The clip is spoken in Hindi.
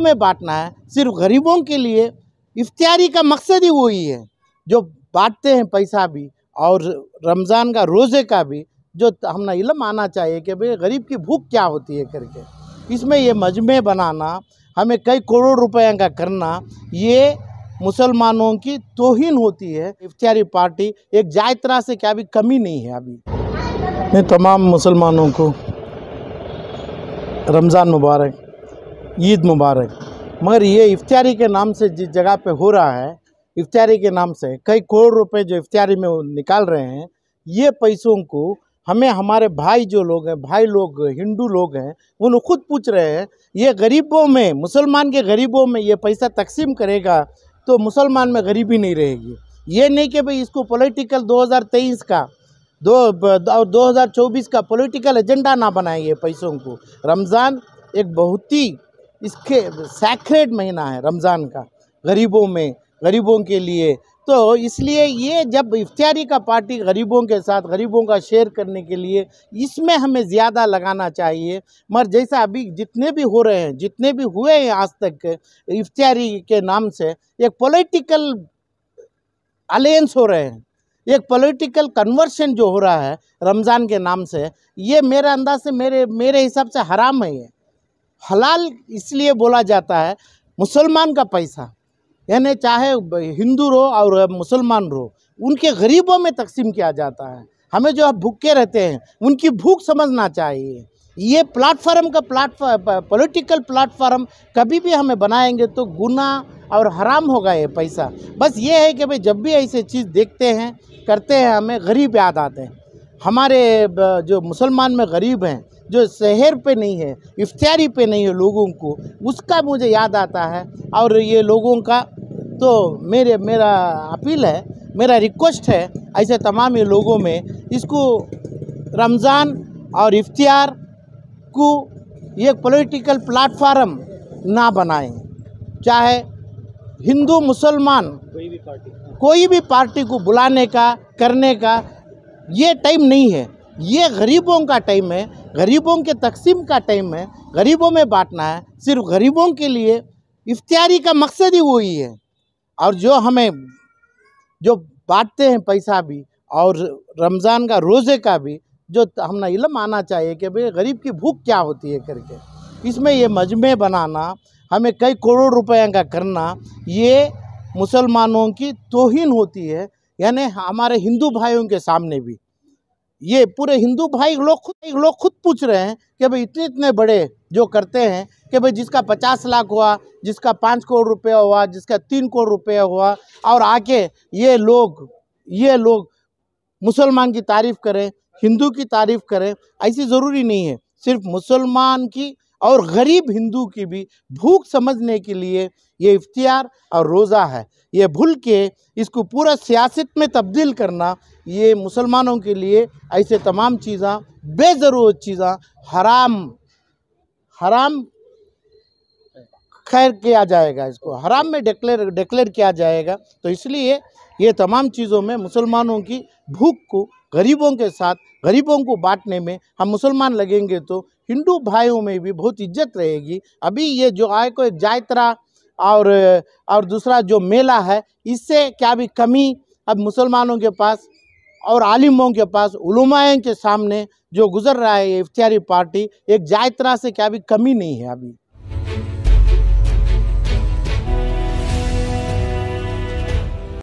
में बांटना है सिर्फ गरीबों के लिए इफ्तारी का मकसद ही वही है जो बांटते हैं पैसा भी और रमज़ान का रोज़े का भी जो हमने इलम आना चाहिए कि भाई गरीब की भूख क्या होती है करके इसमें ये मजमे बनाना हमें कई करोड़ रुपये का करना ये मुसलमानों की तोहिन होती है इफ्तारी पार्टी एक जाय तरह से क्या भी कमी नहीं है अभी मैं तमाम मुसलमानों को रमज़ान मुबारक ईद मुबारक मगर ये इफ्तारी के नाम से जिस जगह पे हो रहा है इफ्तारी के नाम से कई करोड़ रुपए जो इफ्तारी में निकाल रहे हैं ये पैसों को हमें हमारे भाई जो लोग हैं भाई लोग हिंदू लोग हैं वो लोग खुद पूछ रहे हैं ये गरीबों में मुसलमान के गरीबों में ये पैसा तकसीम करेगा तो मुसलमान में गरीबी नहीं रहेगी ये नहीं कि भाई इसको पॉलिटिकल 2023 का दो और 2024 का पॉलिटिकल एजेंडा ना बनाए ये पैसों को रमज़ान एक बहुत ही इसके सैक्रेट महीना है रमज़ान का गरीबों में गरीबों के लिए तो इसलिए ये जब इफ्तारी का पार्टी गरीबों के साथ गरीबों का शेयर करने के लिए इसमें हमें ज़्यादा लगाना चाहिए मगर जैसा अभी जितने भी हो रहे हैं जितने भी हुए हैं आज तक इफ्तारी के नाम से एक पॉलिटिकल अलायंस हो रहे हैं एक पॉलिटिकल कन्वर्शन जो हो रहा है रमज़ान के नाम से ये मेरे अंदाज से मेरे मेरे हिसाब से हराम है ये हलाल इसलिए बोला जाता है मुसलमान का पैसा यानी चाहे हिंदू रो और मुसलमान रो उनके गरीबों में तकसीम किया जाता है हमें जो भूखे रहते हैं उनकी भूख समझना चाहिए ये प्लेटफार्म का प्लेटफार्म पॉलिटिकल प्लेटफार्म कभी भी हमें बनाएंगे तो गुना और हराम होगा ये पैसा बस ये है कि भाई जब भी ऐसे चीज़ देखते हैं करते हैं हमें गरीब याद आते हैं हमारे जो मुसलमान में गरीब हैं जो शहर पे नहीं है इफ्तारी पे नहीं है लोगों को उसका मुझे याद आता है और ये लोगों का तो मेरे मेरा अपील है मेरा रिक्वेस्ट है ऐसे तमाम लोगों में इसको रमज़ान और इफ्तार को एक पॉलिटिकल प्लेटफार्म ना बनाएं चाहे हिंदू मुसलमान कोई भी पार्टी कोई भी पार्टी को बुलाने का करने का ये टाइम नहीं है ये गरीबों का टाइम है गरीबों के तकसीम का टाइम है गरीबों में बांटना है सिर्फ गरीबों के लिए इफ्तारी का मकसद ही वही है और जो हमें जो बांटते हैं पैसा भी और रमज़ान का रोज़े का भी जो हमने इलम आना चाहिए कि भाई गरीब की भूख क्या होती है करके इसमें ये मजमे बनाना हमें कई करोड़ रुपये का करना ये मुसलमानों की तोहिन होती है यानी हमारे हिंदू भाइयों के सामने भी ये पूरे हिंदू भाई लोग खुद लोग खुद पूछ रहे हैं कि भाई इतने इतने बड़े जो करते हैं कि भाई जिसका पचास लाख हुआ जिसका पाँच करोड़ रुपया हुआ जिसका तीन करोड़ रुपया हुआ और आके ये लोग ये लोग मुसलमान की तारीफ़ करें हिंदू की तारीफ़ करें ऐसी ज़रूरी नहीं है सिर्फ मुसलमान की और गरीब हिंदू की भी भूख समझने के लिए ये इफ्तियार और रोज़ा है ये भूल के इसको पूरा सियासत में तब्दील करना ये मुसलमानों के लिए ऐसे तमाम चीज़ा बेज़रूरत चीज़ा हराम हराम खैर किया जाएगा इसको हराम में डिक्लेयर डिक्लेयर किया जाएगा तो इसलिए ये तमाम चीज़ों में मुसलमानों की भूख को गरीबों के साथ गरीबों को बांटने में हम मुसलमान लगेंगे तो हिंदू भाइयों में भी बहुत इज्जत रहेगी अभी ये जो आए को जायतरा और और दूसरा जो मेला है इससे क्या भी कमी अब मुसलमानों के पास और आलिमों के पास उलमाएँ के सामने जो गुजर रहा है ये इफ्तियारी पार्टी एक जायतरा से क्या भी कमी नहीं है अभी